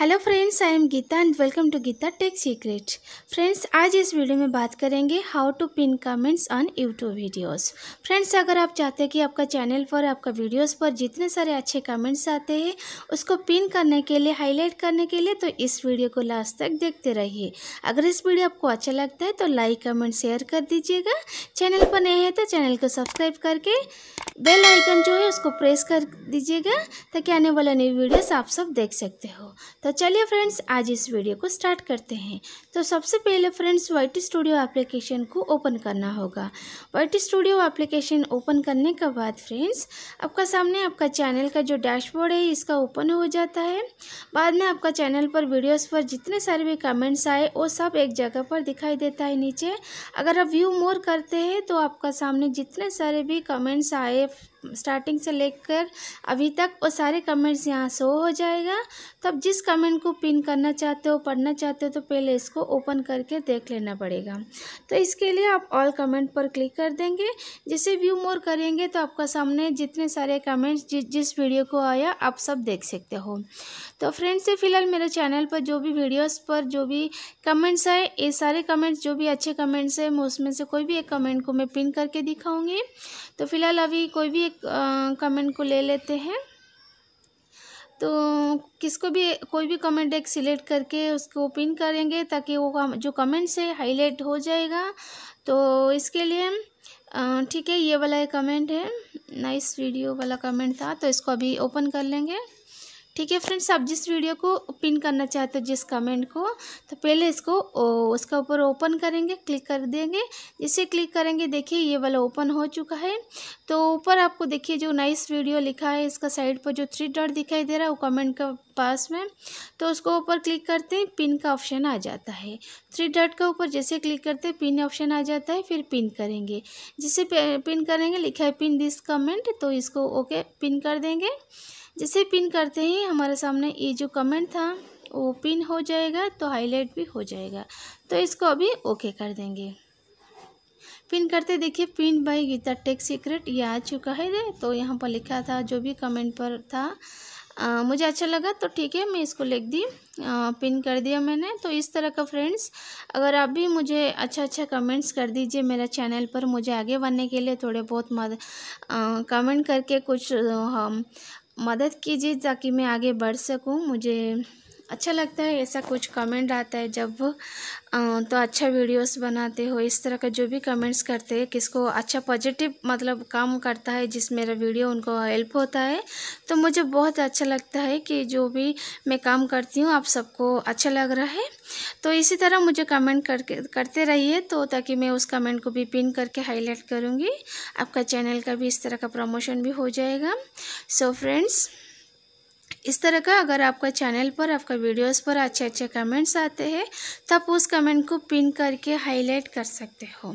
hello friends I am Geeta and welcome to Geeta tech secret friends आज इस video में बात करेंगे how to pin comments on YouTube videos friends अगर आप चाहते हैं कि आपका चैनल पर आपका वीडियोस पर जितने सारे अच्छे कमेंट्स आते हैं उसको पिन करने के लिए हाईलाइट करने के लिए तो इस वीडियो को लास्ट तक देखते रहिए अगर इस वीडियो आपको अच्छा लगता है तो लाइक कमेंट शेयर कर दीजिएगा चैनल पर नए हैं तो चैनल को सब्सक्राइब करके बेल आइकन जो है उसको प्रेस कर दीजिएगा ताकि आने वाला नई वीडियोस आप सब देख सकते हो तो तो चलिए फ्रेंड्स आज इस वीडियो को स्टार्ट करते हैं तो सबसे पहले फ्रेंड्स वाइट स्टूडियो एप्लीकेशन को ओपन करना होगा वाइट स्टूडियो एप्लीकेशन ओपन करने के बाद फ्रेंड्स आपका सामने आपका चैनल का जो डैशबोर्ड है इसका ओपन हो जाता है बाद में आपका चैनल पर वीडियोस पर जितने सारे भी कमेंट्स आए वो सब एक जगह पर दिखाई देता है नीचे अगर आप व्यू मोर करते हैं तो आपका सामने जितने सारे भी कमेंट्स आए स्टार्टिंग से लेकर अभी तक वो सारे कमेंट्स यहाँ शो हो जाएगा तब जिस कमेंट को पिन करना चाहते हो पढ़ना चाहते हो तो पहले इसको ओपन करके देख लेना पड़ेगा तो इसके लिए आप ऑल कमेंट पर क्लिक कर देंगे जैसे व्यू मोर करेंगे तो आपका सामने जितने सारे कमेंट्स जिस जिस वीडियो को आया आप सब देख सकते हो तो फ्रेंड्स से फिलहाल मेरे चैनल पर जो भी वीडियोस पर जो भी कमेंट्स है ये सारे कमेंट्स जो भी अच्छे कमेंट्स हैं मैं उसमें से कोई भी एक कमेंट को मैं पिन करके दिखाऊंगी तो फिलहाल अभी कोई भी एक कमेंट को ले लेते हैं तो किसको भी कोई भी कमेंट एक सिलेक्ट करके उसको पिन करेंगे ताकि वो जो कमेंट्स है हाईलाइट हो जाएगा तो इसके लिए ठीक है ये वाला एक कमेंट है नाइस वीडियो वाला कमेंट था तो इसको अभी ओपन कर लेंगे ठीक है फ्रेंड्स आप जिस वीडियो को पिन करना चाहते हो जिस कमेंट को तो पहले इसको ओ, उसका ऊपर ओपन करेंगे क्लिक कर देंगे जिसे क्लिक करेंगे देखिए ये वाला ओपन हो चुका है तो ऊपर आपको देखिए जो नाइस वीडियो लिखा है इसका साइड पर जो थ्री डॉट दिखाई दे रहा है वो कमेंट का पास में तो उसको ऊपर क्लिक करते हैं पिन का ऑप्शन आ जाता है थ्री डॉट का ऊपर जैसे क्लिक करते हैं पिन ऑप्शन आ जाता है फिर पिन करेंगे जिसे पिन करेंगे लिखा है पिन दिस कमेंट तो इसको ओके पिन कर देंगे जैसे पिन करते ही हमारे सामने ये जो कमेंट था वो पिन हो जाएगा तो हाईलाइट भी हो जाएगा तो इसको अभी ओके कर देंगे पिन करते देखिए pin by Gita tech secret ये आ चुका है दे तो यहाँ पर लिखा था जो भी कमेंट पर था आ, मुझे अच्छा लगा तो ठीक है मैं इसको लिख दी आ, पिन कर दिया मैंने तो इस तरह का फ्रेंड्स अगर आप भी मुझे अच्छा अच्छा कमेंट्स कर दीजिए मेरा चैनल पर मुझे आगे बढ़ने के लिए थोड़े बहुत मद कमेंट करके कुछ हम मदद कीजिए ताकि मैं आगे बढ़ सकूँ मुझे अच्छा लगता है ऐसा कुछ कमेंट आता है जब तो अच्छा वीडियोस बनाते हो इस तरह का जो भी कमेंट्स करते हैं किसको अच्छा पॉजिटिव मतलब काम करता है जिस मेरा वीडियो उनको हेल्प होता है तो मुझे बहुत अच्छा लगता है कि जो भी मैं काम करती हूँ आप सबको अच्छा लग रहा है तो इसी तरह मुझे कमेंट करके करते रहिए तो ताकि मैं उस कमेंट को भी पिन करके हाईलाइट करूँगी आपका चैनल का भी इस तरह का प्रमोशन भी हो जाएगा सो so फ्रेंड्स इस तरह का अगर आपका चैनल पर आपका वीडियोस पर अच्छे अच्छे कमेंट्स आते हैं तब उस कमेंट को पिन करके हाईलाइट कर सकते हो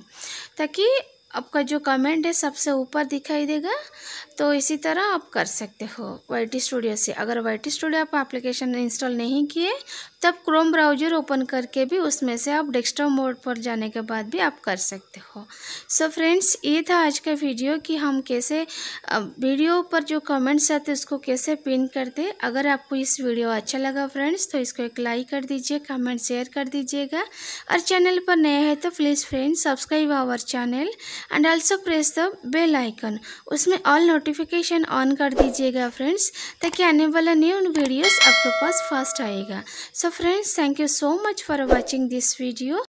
ताकि आपका जो कमेंट है सबसे ऊपर दिखाई देगा तो इसी तरह आप कर सकते हो वाई स्टूडियो से अगर वाई स्टूडियो आप एप्लीकेशन इंस्टॉल नहीं किए तब क्रोम ब्राउजर ओपन करके भी उसमें से आप डेस्कटॉप मोड पर जाने के बाद भी आप कर सकते हो सो so फ्रेंड्स ये था आज का वीडियो कि हम कैसे वीडियो पर जो कमेंट्स आते उसको कैसे पिन करते अगर आपको इस वीडियो अच्छा लगा फ्रेंड्स तो इसको एक लाइक कर दीजिए कमेंट शेयर कर दीजिएगा और चैनल पर नए हैं तो please friends subscribe our channel and also press the bell icon उसमें ऑल नोटिफिकेशन ऑन कर दीजिएगा फ्रेंड्स ताकि आने वाला न्यू वीडियोस आपके पास फर्स्ट आएगा so friends thank you so much for watching this video